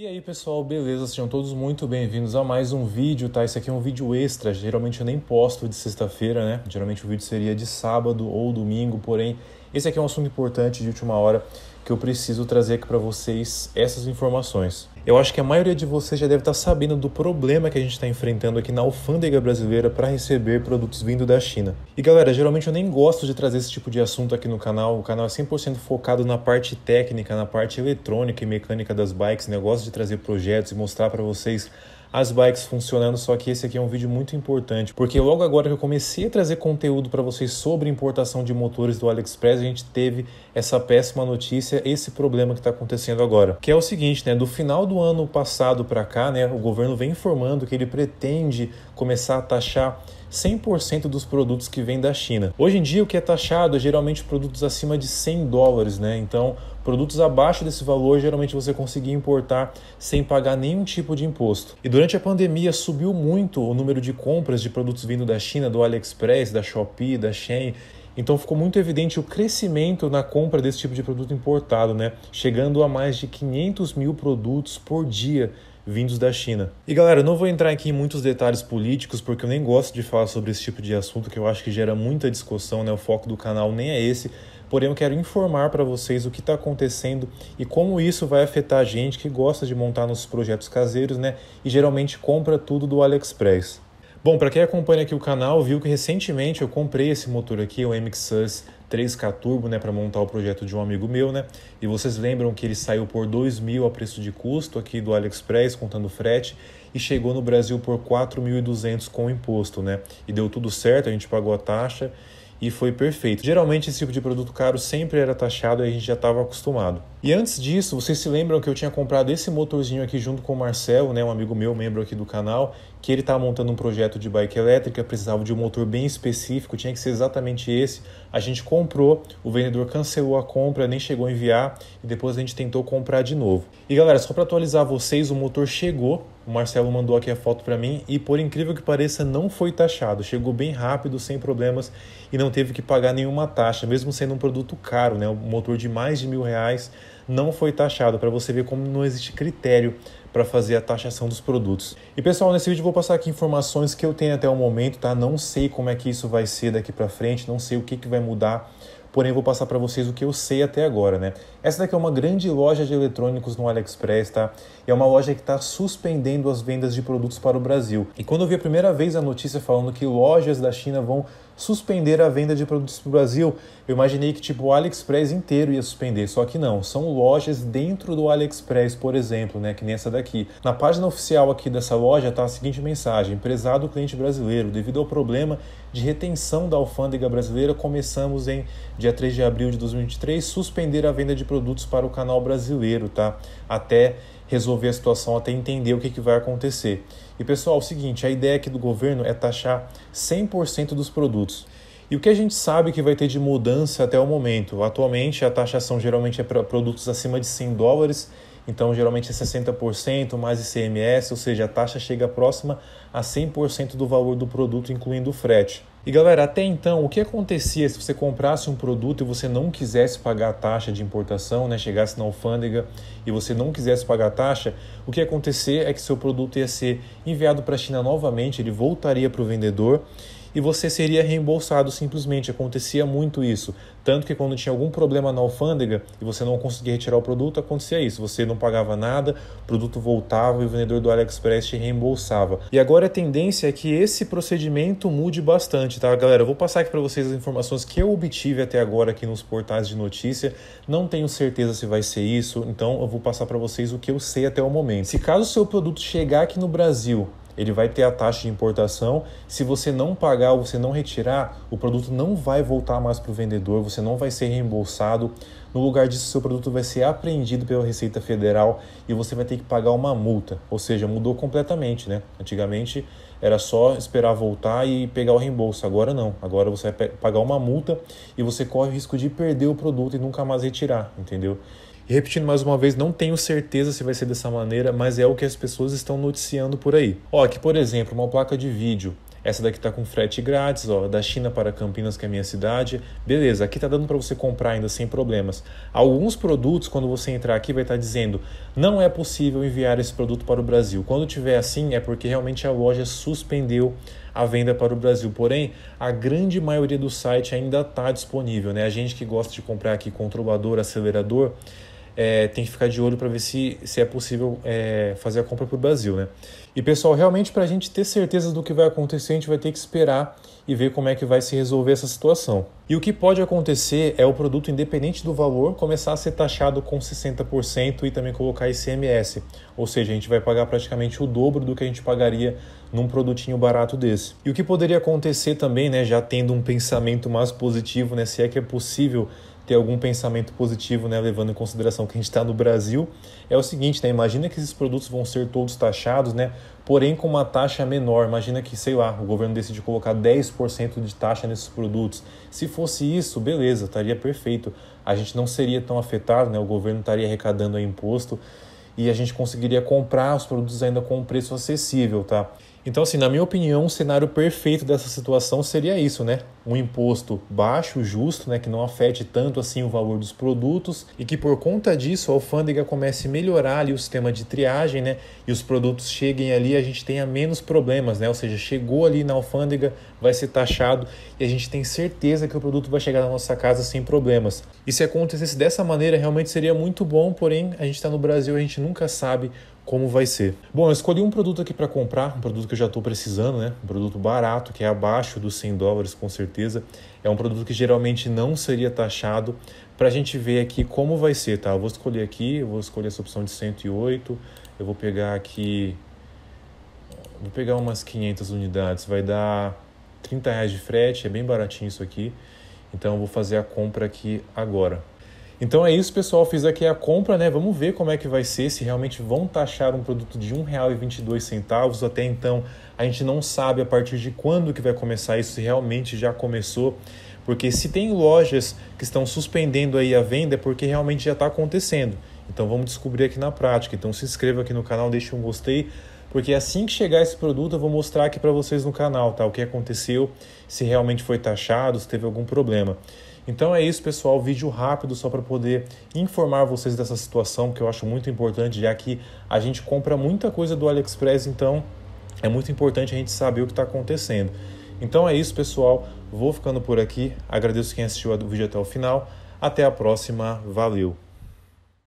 E aí pessoal, beleza? Sejam todos muito bem-vindos a mais um vídeo, tá? Esse aqui é um vídeo extra, geralmente eu nem posto de sexta-feira, né? Geralmente o vídeo seria de sábado ou domingo, porém esse aqui é um assunto importante de última hora que eu preciso trazer aqui para vocês essas informações. Eu acho que a maioria de vocês já deve estar tá sabendo do problema que a gente está enfrentando aqui na alfândega brasileira para receber produtos vindo da China. E galera, geralmente eu nem gosto de trazer esse tipo de assunto aqui no canal. O canal é 100% focado na parte técnica, na parte eletrônica e mecânica das bikes. Né? Eu gosto de trazer projetos e mostrar para vocês as bikes funcionando, só que esse aqui é um vídeo muito importante, porque logo agora que eu comecei a trazer conteúdo para vocês sobre importação de motores do AliExpress, a gente teve essa péssima notícia, esse problema que está acontecendo agora, que é o seguinte, né, do final do ano passado para cá, né, o governo vem informando que ele pretende começar a taxar 100% dos produtos que vêm da China. Hoje em dia, o que é taxado é geralmente produtos acima de 100 dólares, né? Então, produtos abaixo desse valor, geralmente você conseguia importar sem pagar nenhum tipo de imposto. E durante a pandemia subiu muito o número de compras de produtos vindo da China, do AliExpress, da Shopee, da Shein. Então ficou muito evidente o crescimento na compra desse tipo de produto importado, né? Chegando a mais de 500 mil produtos por dia vindos da China. E galera, eu não vou entrar aqui em muitos detalhes políticos, porque eu nem gosto de falar sobre esse tipo de assunto, que eu acho que gera muita discussão, né? O foco do canal nem é esse. Porém, eu quero informar para vocês o que está acontecendo e como isso vai afetar a gente que gosta de montar nossos projetos caseiros, né? E geralmente compra tudo do AliExpress. Bom, para quem acompanha aqui o canal, viu que recentemente eu comprei esse motor aqui, o MXUS 3K Turbo, né, para montar o projeto de um amigo meu, né? E vocês lembram que ele saiu por dois mil a preço de custo aqui do AliExpress, contando frete, e chegou no Brasil por 4.200 com imposto, né? E deu tudo certo, a gente pagou a taxa e foi perfeito. Geralmente esse tipo de produto caro sempre era taxado e a gente já estava acostumado. E antes disso, vocês se lembram que eu tinha comprado esse motorzinho aqui junto com o Marcel, né, um amigo meu, membro aqui do canal, que ele estava montando um projeto de bike elétrica, precisava de um motor bem específico, tinha que ser exatamente esse. A gente comprou, o vendedor cancelou a compra, nem chegou a enviar e depois a gente tentou comprar de novo. E galera, só para atualizar vocês, o motor chegou, o Marcelo mandou aqui a foto para mim e por incrível que pareça não foi taxado, chegou bem rápido, sem problemas e não teve que pagar nenhuma taxa, mesmo sendo um produto caro, né, um motor de mais de mil reais não foi taxado, para você ver como não existe critério para fazer a taxação dos produtos. E pessoal, nesse vídeo vou passar aqui informações que eu tenho até o momento, tá? Não sei como é que isso vai ser daqui para frente, não sei o que, que vai mudar, porém vou passar para vocês o que eu sei até agora, né? Essa daqui é uma grande loja de eletrônicos no AliExpress, tá? é uma loja que está suspendendo as vendas de produtos para o Brasil. E quando eu vi a primeira vez a notícia falando que lojas da China vão suspender a venda de produtos para o Brasil. Eu imaginei que tipo o AliExpress inteiro ia suspender, só que não. São lojas dentro do AliExpress, por exemplo, né, que nem essa daqui. Na página oficial aqui dessa loja está a seguinte mensagem: Empresado cliente brasileiro, devido ao problema de retenção da alfândega brasileira, começamos em dia 3 de abril de 2023 suspender a venda de produtos para o canal brasileiro, tá? Até resolver a situação até entender o que, que vai acontecer. E pessoal, é o seguinte, a ideia aqui do governo é taxar 100% dos produtos. E o que a gente sabe que vai ter de mudança até o momento? Atualmente a taxação geralmente é para produtos acima de 100 dólares, então geralmente é 60% mais ICMS, ou seja, a taxa chega próxima a 100% do valor do produto, incluindo o frete. E galera, até então, o que acontecia se você comprasse um produto e você não quisesse pagar a taxa de importação, né? chegasse na alfândega e você não quisesse pagar a taxa? O que ia acontecer é que seu produto ia ser enviado para a China novamente, ele voltaria para o vendedor e você seria reembolsado simplesmente. Acontecia muito isso. Tanto que quando tinha algum problema na alfândega e você não conseguia retirar o produto, acontecia isso. Você não pagava nada, o produto voltava e o vendedor do AliExpress te reembolsava. E agora a tendência é que esse procedimento mude bastante, tá, galera? Eu vou passar aqui para vocês as informações que eu obtive até agora aqui nos portais de notícia. Não tenho certeza se vai ser isso, então eu vou passar para vocês o que eu sei até o momento. Se caso o seu produto chegar aqui no Brasil ele vai ter a taxa de importação. Se você não pagar ou você não retirar, o produto não vai voltar mais para o vendedor, você não vai ser reembolsado. No lugar disso, seu produto vai ser apreendido pela Receita Federal e você vai ter que pagar uma multa. Ou seja, mudou completamente, né? Antigamente era só esperar voltar e pegar o reembolso. Agora não. Agora você vai pagar uma multa e você corre o risco de perder o produto e nunca mais retirar, entendeu? E repetindo mais uma vez, não tenho certeza se vai ser dessa maneira, mas é o que as pessoas estão noticiando por aí. Ó, aqui por exemplo, uma placa de vídeo. Essa daqui tá com frete grátis, ó, da China para Campinas, que é a minha cidade. Beleza, aqui tá dando para você comprar ainda sem problemas. Alguns produtos, quando você entrar aqui, vai estar tá dizendo não é possível enviar esse produto para o Brasil. Quando tiver assim, é porque realmente a loja suspendeu a venda para o Brasil. Porém, a grande maioria do site ainda está disponível, né? A gente que gosta de comprar aqui controlador, acelerador, é, tem que ficar de olho para ver se, se é possível é, fazer a compra para o Brasil, né? E pessoal, realmente para a gente ter certeza do que vai acontecer, a gente vai ter que esperar e ver como é que vai se resolver essa situação. E o que pode acontecer é o produto, independente do valor, começar a ser taxado com 60% e também colocar ICMS, ou seja, a gente vai pagar praticamente o dobro do que a gente pagaria num produtinho barato desse. E o que poderia acontecer também, né, já tendo um pensamento mais positivo, né, se é que é possível ter algum pensamento positivo, né, levando em consideração que a gente está no Brasil, é o seguinte, né, imagina que esses produtos vão ser todos taxados, né, porém com uma taxa menor. Imagina que, sei lá, o governo decide colocar 10% de taxa nesses produtos. Se fosse isso, beleza, estaria perfeito. A gente não seria tão afetado, né, o governo estaria arrecadando imposto e a gente conseguiria comprar os produtos ainda com um preço acessível, tá? Então, assim, na minha opinião, um cenário perfeito dessa situação seria isso, né? Um imposto baixo, justo, né, que não afete tanto assim o valor dos produtos e que por conta disso a alfândega comece a melhorar ali o sistema de triagem, né? E os produtos cheguem ali, a gente tenha menos problemas, né? Ou seja, chegou ali na alfândega, vai ser taxado e a gente tem certeza que o produto vai chegar na nossa casa sem problemas. E se acontecesse dessa maneira, realmente seria muito bom, porém, a gente está no Brasil, a gente nunca sabe como vai ser. Bom, eu escolhi um produto aqui para comprar, um produto que eu já estou precisando, né? Um produto barato, que é abaixo dos 100 dólares com certeza. É um produto que geralmente não seria taxado para a gente ver aqui como vai ser, tá? Eu vou escolher aqui, eu vou escolher essa opção de 108, eu vou pegar aqui, vou pegar umas 500 unidades, vai dar 30 reais de frete, é bem baratinho isso aqui. Então eu vou fazer a compra aqui agora. Então é isso, pessoal. Fiz aqui a compra, né? Vamos ver como é que vai ser, se realmente vão taxar um produto de R$1,22. Até então, a gente não sabe a partir de quando que vai começar isso, se realmente já começou. Porque se tem lojas que estão suspendendo aí a venda, é porque realmente já está acontecendo. Então vamos descobrir aqui na prática. Então se inscreva aqui no canal, deixe um gostei, porque assim que chegar esse produto eu vou mostrar aqui para vocês no canal, tá? O que aconteceu, se realmente foi taxado, se teve algum problema. Então é isso, pessoal. Vídeo rápido só para poder informar vocês dessa situação que eu acho muito importante, já que a gente compra muita coisa do AliExpress, então é muito importante a gente saber o que está acontecendo. Então é isso, pessoal. Vou ficando por aqui. Agradeço quem assistiu o vídeo até o final. Até a próxima. Valeu!